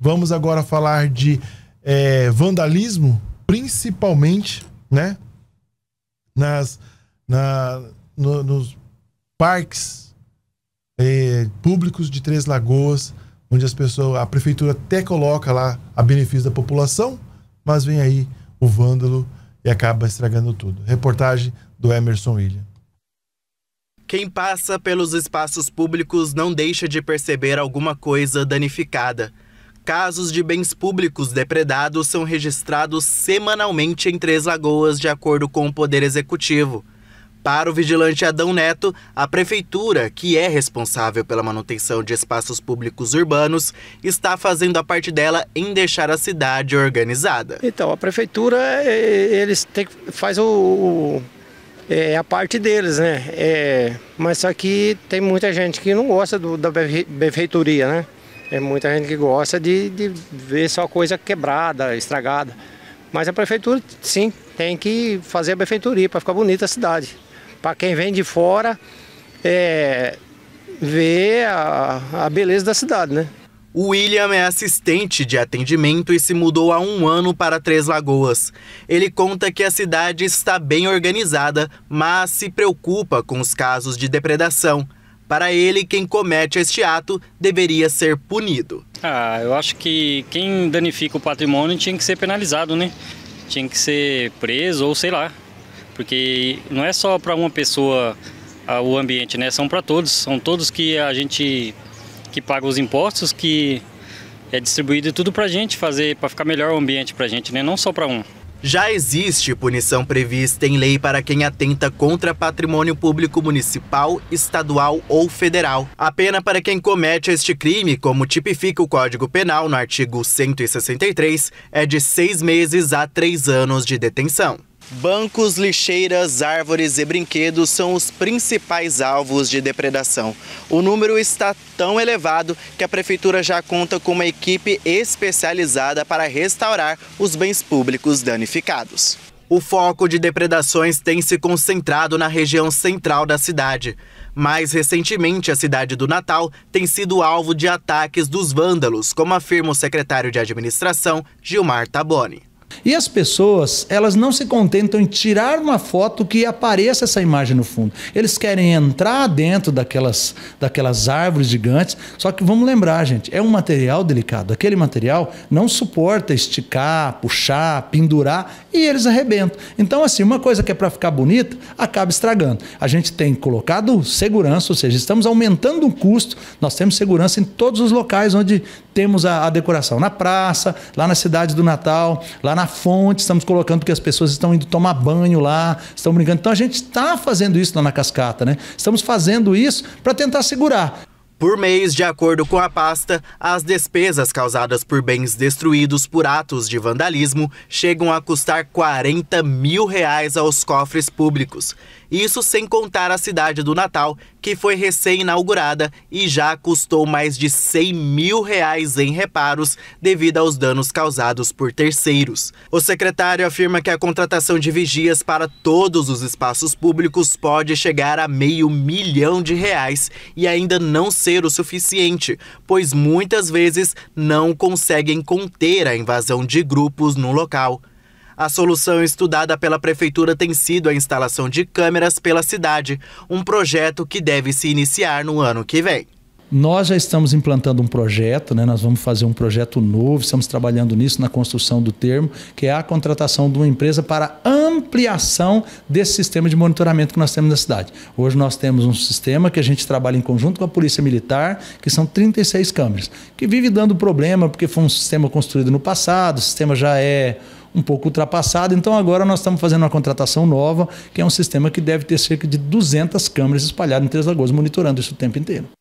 Vamos agora falar de é, vandalismo, principalmente, né? Nas, na, no, nos parques é, públicos de Três Lagoas, onde as pessoas, a prefeitura até coloca lá a benefício da população, mas vem aí o vândalo e acaba estragando tudo. Reportagem do Emerson William. Quem passa pelos espaços públicos não deixa de perceber alguma coisa danificada casos de bens públicos depredados são registrados semanalmente em Três Lagoas, de acordo com o Poder Executivo. Para o vigilante Adão Neto, a prefeitura, que é responsável pela manutenção de espaços públicos urbanos, está fazendo a parte dela em deixar a cidade organizada. Então, a prefeitura, é, é, eles têm, faz o, o é, a parte deles, né? É, mas só que tem muita gente que não gosta do, da prefeitura, né? É muita gente que gosta de, de ver só coisa quebrada, estragada. Mas a prefeitura, sim, tem que fazer a prefeitura para ficar bonita a cidade. Para quem vem de fora, é, ver a, a beleza da cidade, né? O William é assistente de atendimento e se mudou há um ano para Três Lagoas. Ele conta que a cidade está bem organizada, mas se preocupa com os casos de depredação. Para ele, quem comete este ato deveria ser punido. Ah, eu acho que quem danifica o patrimônio tinha que ser penalizado, né? Tinha que ser preso ou sei lá. Porque não é só para uma pessoa ah, o ambiente, né? São para todos. São todos que a gente que paga os impostos que é distribuído tudo para a gente fazer, para ficar melhor o ambiente para a gente, né? Não só para um. Já existe punição prevista em lei para quem atenta contra patrimônio público municipal, estadual ou federal. A pena para quem comete este crime, como tipifica o Código Penal no artigo 163, é de seis meses a três anos de detenção. Bancos, lixeiras, árvores e brinquedos são os principais alvos de depredação. O número está tão elevado que a prefeitura já conta com uma equipe especializada para restaurar os bens públicos danificados. O foco de depredações tem se concentrado na região central da cidade. Mais recentemente, a cidade do Natal tem sido alvo de ataques dos vândalos, como afirma o secretário de administração, Gilmar Taboni. E as pessoas, elas não se contentam em tirar uma foto que apareça essa imagem no fundo. Eles querem entrar dentro daquelas, daquelas árvores gigantes. Só que vamos lembrar, gente, é um material delicado. Aquele material não suporta esticar, puxar, pendurar e eles arrebentam. Então, assim, uma coisa que é para ficar bonita acaba estragando. A gente tem colocado segurança, ou seja, estamos aumentando o custo. Nós temos segurança em todos os locais onde temos a, a decoração. Na praça, lá na cidade do Natal, lá na fonte, estamos colocando porque as pessoas estão indo tomar banho lá, estão brincando. Então a gente está fazendo isso lá na cascata, né? Estamos fazendo isso para tentar segurar. Por mês, de acordo com a pasta, as despesas causadas por bens destruídos por atos de vandalismo chegam a custar 40 mil reais aos cofres públicos. Isso sem contar a cidade do Natal, que foi recém-inaugurada e já custou mais de 100 mil reais em reparos devido aos danos causados por terceiros. O secretário afirma que a contratação de vigias para todos os espaços públicos pode chegar a meio milhão de reais e ainda não ser o suficiente, pois muitas vezes não conseguem conter a invasão de grupos no local. A solução estudada pela prefeitura tem sido a instalação de câmeras pela cidade, um projeto que deve se iniciar no ano que vem. Nós já estamos implantando um projeto, né? nós vamos fazer um projeto novo, estamos trabalhando nisso na construção do termo, que é a contratação de uma empresa para ampliação desse sistema de monitoramento que nós temos na cidade. Hoje nós temos um sistema que a gente trabalha em conjunto com a Polícia Militar, que são 36 câmeras, que vive dando problema, porque foi um sistema construído no passado, o sistema já é um pouco ultrapassado. Então agora nós estamos fazendo uma contratação nova, que é um sistema que deve ter cerca de 200 câmeras espalhadas em Três Lagoas, monitorando isso o tempo inteiro.